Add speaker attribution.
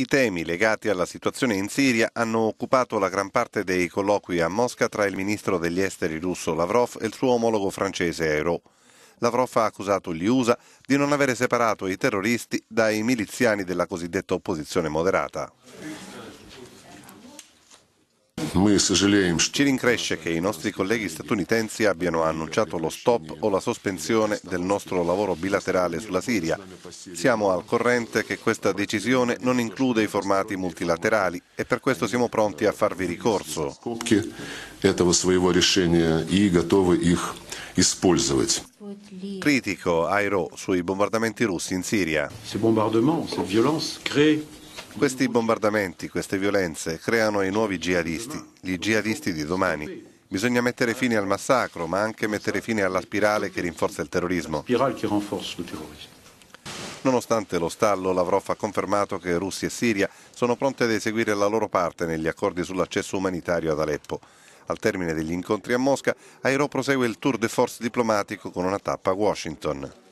Speaker 1: I temi legati alla situazione in Siria hanno occupato la gran parte dei colloqui a Mosca tra il ministro degli esteri russo Lavrov e il suo omologo francese Euro. Lavrov ha accusato gli USA di non avere separato i terroristi dai miliziani della cosiddetta opposizione moderata. Ci rincresce che i nostri colleghi statunitensi abbiano annunciato lo stop o la sospensione del nostro lavoro bilaterale sulla Siria. Siamo al corrente che questa decisione non include i formati multilaterali e per questo siamo pronti a farvi ricorso. Critico Airo sui bombardamenti russi in Siria. Ces bombardements, cette violence crée questi bombardamenti, queste violenze creano i nuovi jihadisti, gli jihadisti di domani. Bisogna mettere fine al massacro, ma anche mettere fine alla spirale che rinforza il terrorismo. Nonostante lo stallo, Lavrov ha confermato che Russia e Siria sono pronte ad eseguire la loro parte negli accordi sull'accesso umanitario ad Aleppo. Al termine degli incontri a Mosca, Airo prosegue il tour de force diplomatico con una tappa a Washington.